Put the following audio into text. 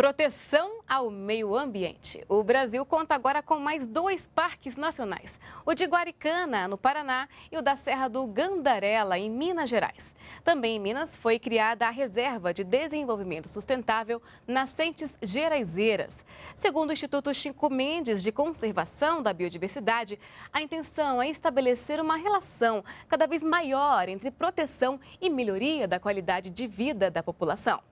Proteção ao meio ambiente. O Brasil conta agora com mais dois parques nacionais: o de Guaricana, no Paraná, e o da Serra do Gandarela, em Minas Gerais. Também em Minas foi criada a Reserva de Desenvolvimento Sustentável Nascentes Geraizeiras. Segundo o Instituto Chico Mendes de Conservação da Biodiversidade, a intenção é estabelecer uma relação cada vez maior entre proteção e melhoria da qualidade de vida da população.